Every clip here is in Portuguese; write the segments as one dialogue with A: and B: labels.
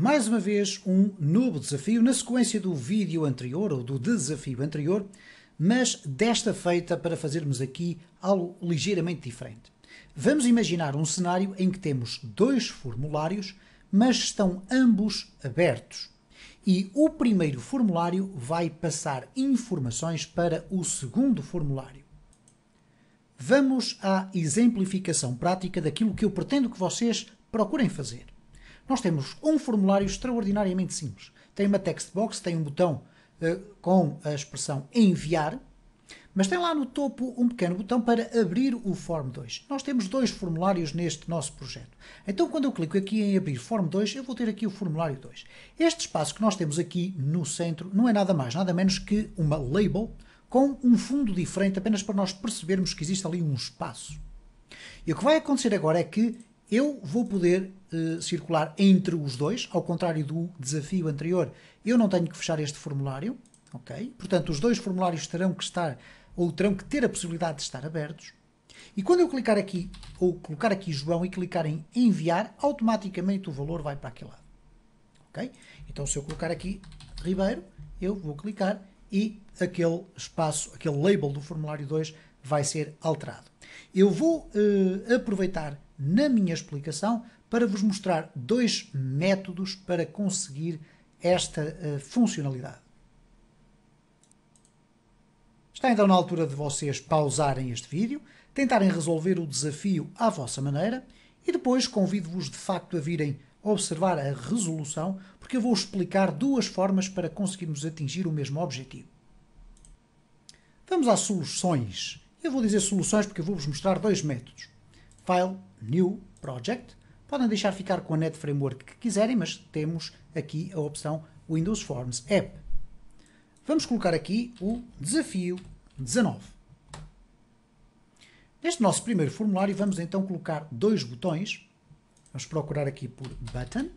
A: Mais uma vez, um novo desafio, na sequência do vídeo anterior, ou do desafio anterior, mas desta feita para fazermos aqui algo ligeiramente diferente. Vamos imaginar um cenário em que temos dois formulários, mas estão ambos abertos. E o primeiro formulário vai passar informações para o segundo formulário. Vamos à exemplificação prática daquilo que eu pretendo que vocês procurem fazer. Nós temos um formulário extraordinariamente simples. Tem uma text box, tem um botão uh, com a expressão enviar, mas tem lá no topo um pequeno botão para abrir o Form 2. Nós temos dois formulários neste nosso projeto. Então, quando eu clico aqui em abrir Form 2, eu vou ter aqui o formulário 2. Este espaço que nós temos aqui no centro não é nada mais, nada menos que uma label com um fundo diferente, apenas para nós percebermos que existe ali um espaço. E o que vai acontecer agora é que eu vou poder uh, circular entre os dois, ao contrário do desafio anterior. Eu não tenho que fechar este formulário, ok? Portanto, os dois formulários terão que estar, ou terão que ter a possibilidade de estar abertos. E quando eu clicar aqui, ou colocar aqui João e clicar em enviar, automaticamente o valor vai para aquele lado. Ok? Então, se eu colocar aqui Ribeiro, eu vou clicar e aquele espaço, aquele label do formulário 2 vai ser alterado. Eu vou uh, aproveitar na minha explicação para vos mostrar dois métodos para conseguir esta uh, funcionalidade. Está então na altura de vocês pausarem este vídeo, tentarem resolver o desafio à vossa maneira e depois convido-vos de facto a virem observar a resolução, porque eu vou explicar duas formas para conseguirmos atingir o mesmo objetivo. Vamos às soluções. Eu vou dizer soluções porque eu vou-vos mostrar dois métodos. File, New Project. Podem deixar ficar com a Net Framework que quiserem, mas temos aqui a opção Windows Forms App. Vamos colocar aqui o desafio 19. Neste nosso primeiro formulário vamos então colocar dois botões. Vamos procurar aqui por Button.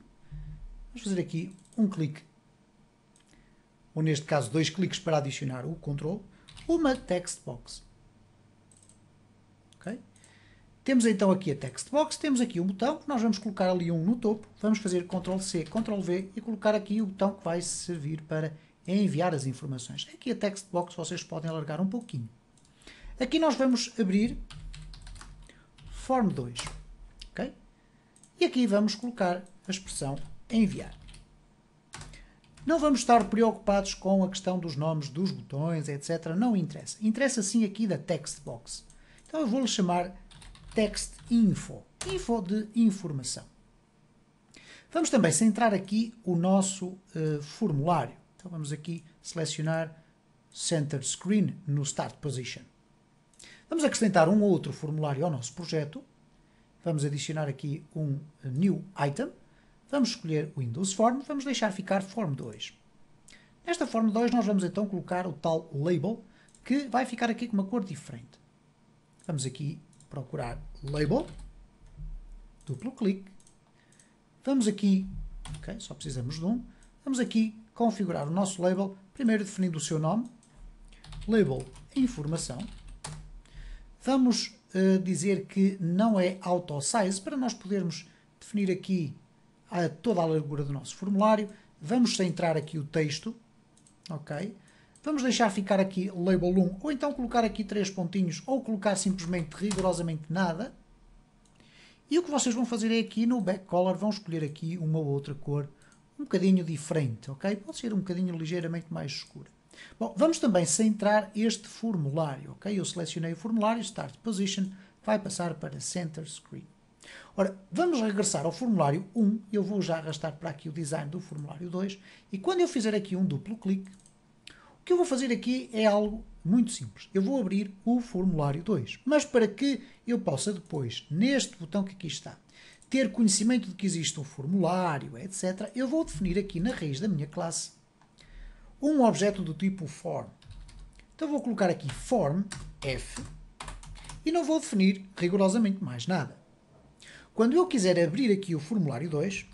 A: Vamos fazer aqui um clique, ou neste caso dois cliques para adicionar o controle. Uma text box. Temos então aqui a textbox, temos aqui um botão, nós vamos colocar ali um no topo, vamos fazer Ctrl-C, Ctrl-V e colocar aqui o botão que vai servir para enviar as informações. Aqui a textbox vocês podem alargar um pouquinho. Aqui nós vamos abrir Form 2, ok? E aqui vamos colocar a expressão enviar. Não vamos estar preocupados com a questão dos nomes dos botões, etc. Não interessa. Interessa sim aqui da textbox. Então eu vou-lhe chamar text info, info de informação. Vamos também centrar aqui o nosso uh, formulário. Então vamos aqui selecionar Center Screen no Start Position. Vamos acrescentar um outro formulário ao nosso projeto. Vamos adicionar aqui um eh, New Item. Vamos escolher Windows Form. Vamos deixar ficar Form 2. Nesta Form 2 nós vamos então colocar o tal Label, que vai ficar aqui com uma cor diferente. Vamos aqui procurar label, duplo clique, vamos aqui, ok, só precisamos de um, vamos aqui configurar o nosso label, primeiro definindo o seu nome, label informação, vamos uh, dizer que não é auto size, para nós podermos definir aqui a eh, toda a largura do nosso formulário, vamos centrar aqui o texto, ok, Vamos deixar ficar aqui label 1, ou então colocar aqui três pontinhos, ou colocar simplesmente rigorosamente nada. E o que vocês vão fazer é aqui no back color, vão escolher aqui uma ou outra cor um bocadinho diferente, ok? Pode ser um bocadinho ligeiramente mais escura. Bom, vamos também centrar este formulário, ok? Eu selecionei o formulário, Start Position, vai passar para Center Screen. Ora, vamos regressar ao formulário 1, eu vou já arrastar para aqui o design do formulário 2, e quando eu fizer aqui um duplo clique, o que eu vou fazer aqui é algo muito simples. Eu vou abrir o formulário 2, mas para que eu possa depois, neste botão que aqui está, ter conhecimento de que existe um formulário, etc., eu vou definir aqui na raiz da minha classe um objeto do tipo form. Então vou colocar aqui form f e não vou definir rigorosamente mais nada. Quando eu quiser abrir aqui o formulário 2,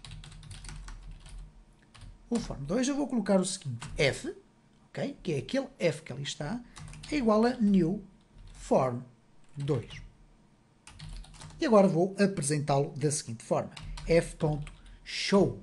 A: o form 2, eu vou colocar o seguinte, f que é aquele f que ali está, é igual a new form 2. E agora vou apresentá-lo da seguinte forma, f.show.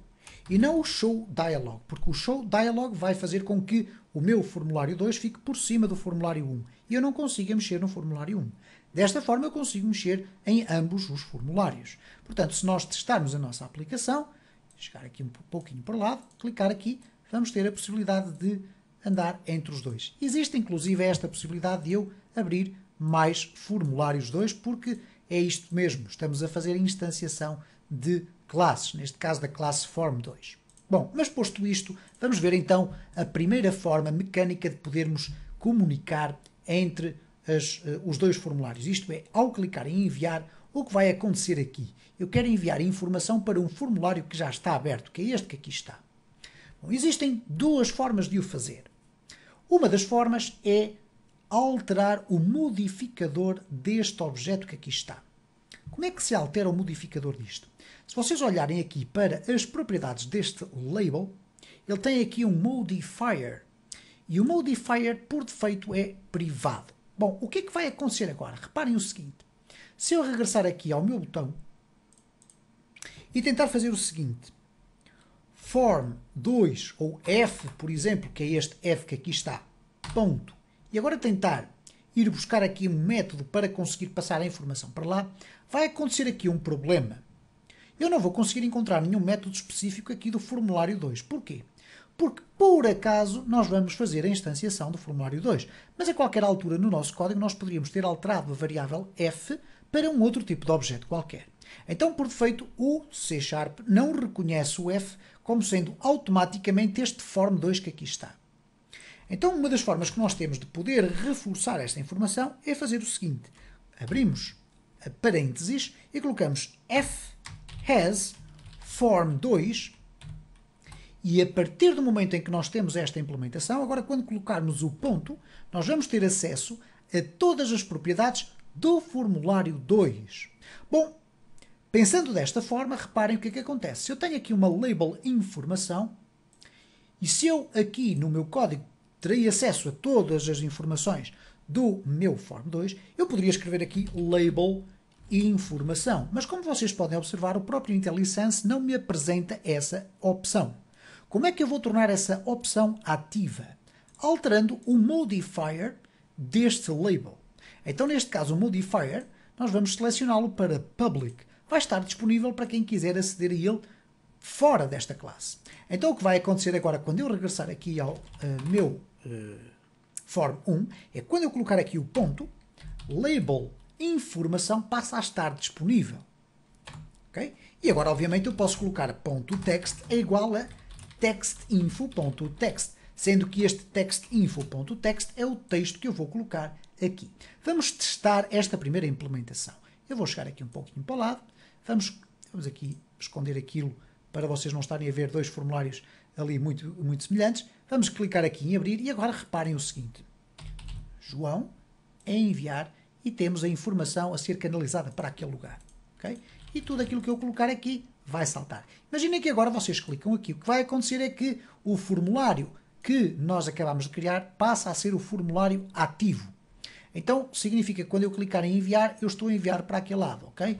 A: E não o show dialog, porque o show dialog vai fazer com que o meu formulário 2 fique por cima do formulário 1 e eu não consiga mexer no formulário 1. Desta forma eu consigo mexer em ambos os formulários. Portanto, se nós testarmos a nossa aplicação, chegar aqui um pouquinho para o lado, clicar aqui, vamos ter a possibilidade de andar entre os dois. Existe inclusive esta possibilidade de eu abrir mais formulários 2, porque é isto mesmo, estamos a fazer instanciação de classes, neste caso da classe Form 2. Bom, mas posto isto, vamos ver então a primeira forma mecânica de podermos comunicar entre as, uh, os dois formulários. Isto é, ao clicar em enviar, o que vai acontecer aqui? Eu quero enviar informação para um formulário que já está aberto, que é este que aqui está. Bom, existem duas formas de o fazer. Uma das formas é alterar o modificador deste objeto que aqui está. Como é que se altera o modificador disto? Se vocês olharem aqui para as propriedades deste label, ele tem aqui um modifier. E o modifier, por defeito, é privado. Bom, o que é que vai acontecer agora? Reparem o seguinte. Se eu regressar aqui ao meu botão e tentar fazer o seguinte, form 2 ou f, por exemplo, que é este f que aqui está. Ponto. E agora tentar ir buscar aqui um método para conseguir passar a informação para lá, vai acontecer aqui um problema. Eu não vou conseguir encontrar nenhum método específico aqui do formulário 2. Porquê? Porque, por acaso, nós vamos fazer a instanciação do formulário 2. Mas a qualquer altura no nosso código nós poderíamos ter alterado a variável f para um outro tipo de objeto qualquer. Então, por defeito, o C Sharp não reconhece o F como sendo automaticamente este form2 que aqui está. Então, uma das formas que nós temos de poder reforçar esta informação é fazer o seguinte. Abrimos parênteses e colocamos F has form 2 e a partir do momento em que nós temos esta implementação, agora quando colocarmos o ponto, nós vamos ter acesso a todas as propriedades do formulário 2. Bom, Pensando desta forma, reparem o que é que acontece. Se eu tenho aqui uma label informação, e se eu aqui no meu código terei acesso a todas as informações do meu Form 2, eu poderia escrever aqui label informação. Mas como vocês podem observar, o próprio IntelliSense não me apresenta essa opção. Como é que eu vou tornar essa opção ativa? Alterando o modifier deste label. Então, neste caso, o modifier, nós vamos selecioná-lo para public vai estar disponível para quem quiser aceder a ele fora desta classe. Então o que vai acontecer agora, quando eu regressar aqui ao uh, meu uh, Form 1, é quando eu colocar aqui o ponto, label informação passa a estar disponível. Okay? E agora, obviamente, eu posso colocar ponto .text é igual a textinfo.text, sendo que este textinfo.text é o texto que eu vou colocar aqui. Vamos testar esta primeira implementação. Eu vou chegar aqui um pouquinho para o lado, Vamos, vamos aqui esconder aquilo para vocês não estarem a ver dois formulários ali muito, muito semelhantes. Vamos clicar aqui em abrir e agora reparem o seguinte. João em é enviar e temos a informação a ser canalizada para aquele lugar. Okay? E tudo aquilo que eu colocar aqui vai saltar. Imaginem que agora vocês clicam aqui. O que vai acontecer é que o formulário que nós acabamos de criar passa a ser o formulário ativo. Então, significa que quando eu clicar em enviar, eu estou a enviar para aquele lado, ok?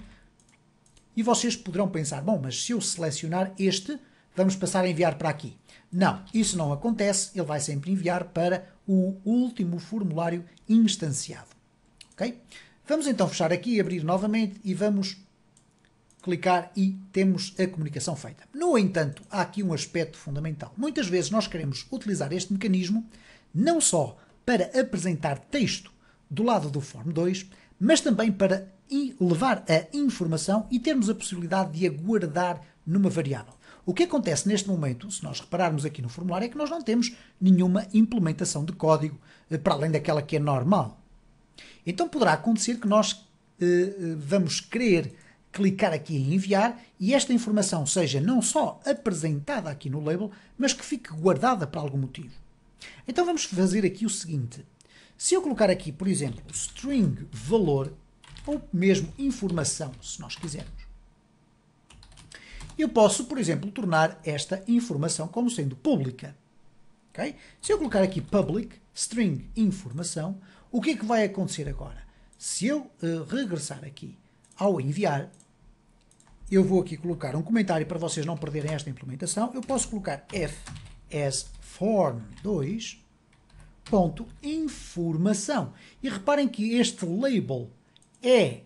A: E vocês poderão pensar, bom, mas se eu selecionar este, vamos passar a enviar para aqui. Não, isso não acontece, ele vai sempre enviar para o último formulário instanciado. Ok? Vamos então fechar aqui, abrir novamente e vamos clicar e temos a comunicação feita. No entanto, há aqui um aspecto fundamental. Muitas vezes nós queremos utilizar este mecanismo não só para apresentar texto do lado do Form 2, mas também para e levar a informação e termos a possibilidade de a guardar numa variável. O que acontece neste momento, se nós repararmos aqui no formulário, é que nós não temos nenhuma implementação de código eh, para além daquela que é normal. Então poderá acontecer que nós eh, eh, vamos querer clicar aqui em enviar e esta informação seja não só apresentada aqui no label, mas que fique guardada por algum motivo. Então vamos fazer aqui o seguinte. Se eu colocar aqui, por exemplo, string valor ou mesmo informação, se nós quisermos. Eu posso, por exemplo, tornar esta informação como sendo pública. Okay? Se eu colocar aqui public, string, informação, o que é que vai acontecer agora? Se eu uh, regressar aqui ao enviar, eu vou aqui colocar um comentário para vocês não perderem esta implementação. Eu posso colocar f form2.informação. E reparem que este label é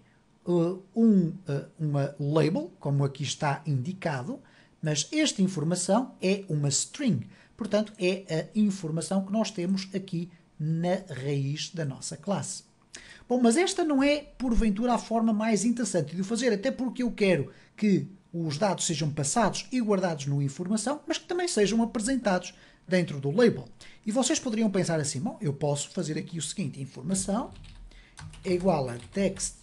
A: uh, um, uh, uma label, como aqui está indicado, mas esta informação é uma string. Portanto, é a informação que nós temos aqui na raiz da nossa classe. Bom, mas esta não é, porventura, a forma mais interessante de o fazer, até porque eu quero que os dados sejam passados e guardados numa informação, mas que também sejam apresentados dentro do label. E vocês poderiam pensar assim, bom, eu posso fazer aqui o seguinte, informação é igual a text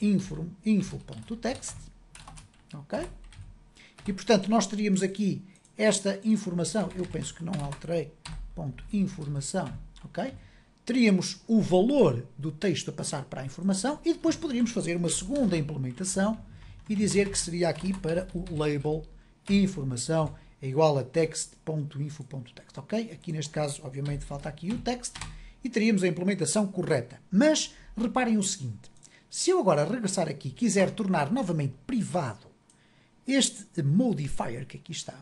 A: info.text, info ok? E, portanto, nós teríamos aqui esta informação, eu penso que não alterei, ponto, informação, ok? Teríamos o valor do texto a passar para a informação e depois poderíamos fazer uma segunda implementação e dizer que seria aqui para o label informação é igual a text.info.text, ok? Aqui neste caso, obviamente, falta aqui o text e teríamos a implementação correta. Mas reparem o seguinte: se eu agora regressar aqui e quiser tornar novamente privado este modifier que aqui está,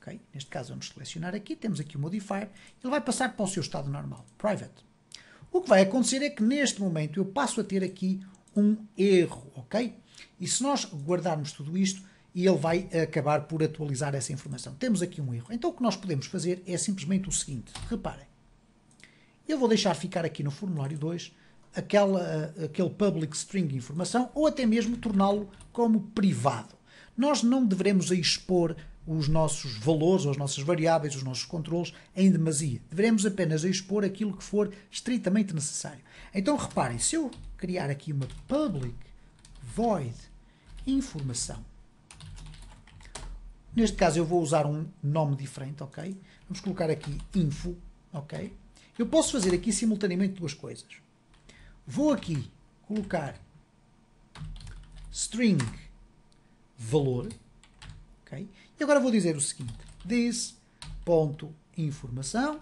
A: okay? neste caso vamos selecionar aqui, temos aqui o modifier, ele vai passar para o seu estado normal, private. O que vai acontecer é que neste momento eu passo a ter aqui um erro, ok? E se nós guardarmos tudo isto, ele vai acabar por atualizar essa informação. Temos aqui um erro. Então o que nós podemos fazer é simplesmente o seguinte, reparem. Eu vou deixar ficar aqui no formulário 2 aquela, eh, aquele public string informação ou até mesmo torná-lo como privado. Nós não devemos expor os nossos valores, as nossas variáveis, os nossos controles em demasia. Devemos apenas expor aquilo que for estritamente necessário. Então reparem, se eu criar aqui uma public void informação, neste caso eu vou usar um nome diferente, ok? Vamos colocar aqui info, ok? Eu posso fazer aqui simultaneamente duas coisas. Vou aqui colocar string valor, ok? E agora vou dizer o seguinte, this ponto informação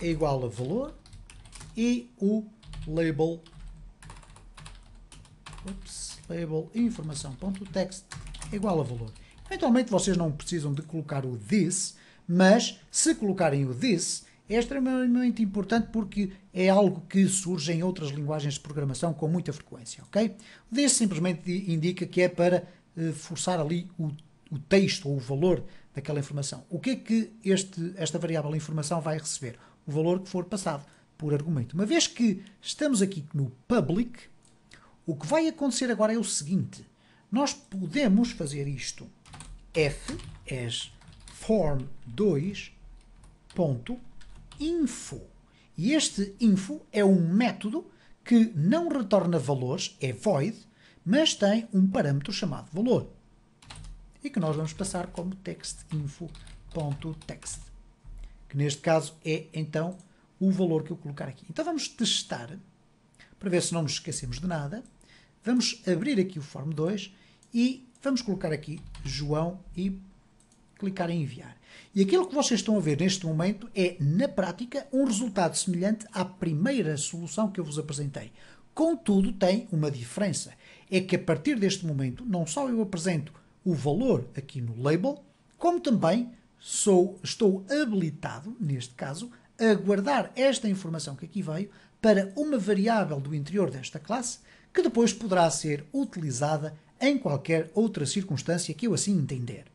A: é igual a valor e o label ups, label informação.text é igual a valor. Eventualmente vocês não precisam de colocar o this, mas se colocarem o this, é extremamente importante porque é algo que surge em outras linguagens de programação com muita frequência, ok? O this simplesmente indica que é para eh, forçar ali o, o, texto ou o valor daquela informação. O que é que este, esta variável informação vai receber? O valor que for passado por argumento. Uma vez que estamos aqui no public, o que vai acontecer agora é o seguinte. Nós podemos fazer isto. F as form2 ponto info. E este info é um método que não retorna valores, é void, mas tem um parâmetro chamado valor. E que nós vamos passar como textinfo.text. Que neste caso é então o valor que eu colocar aqui. Então vamos testar para ver se não nos esquecemos de nada. Vamos abrir aqui o form 2 e vamos colocar aqui João e clicar em enviar. E aquilo que vocês estão a ver neste momento é, na prática, um resultado semelhante à primeira solução que eu vos apresentei. Contudo, tem uma diferença. É que a partir deste momento, não só eu apresento o valor aqui no label, como também sou, estou habilitado, neste caso, a guardar esta informação que aqui veio para uma variável do interior desta classe que depois poderá ser utilizada em qualquer outra circunstância que eu assim entender.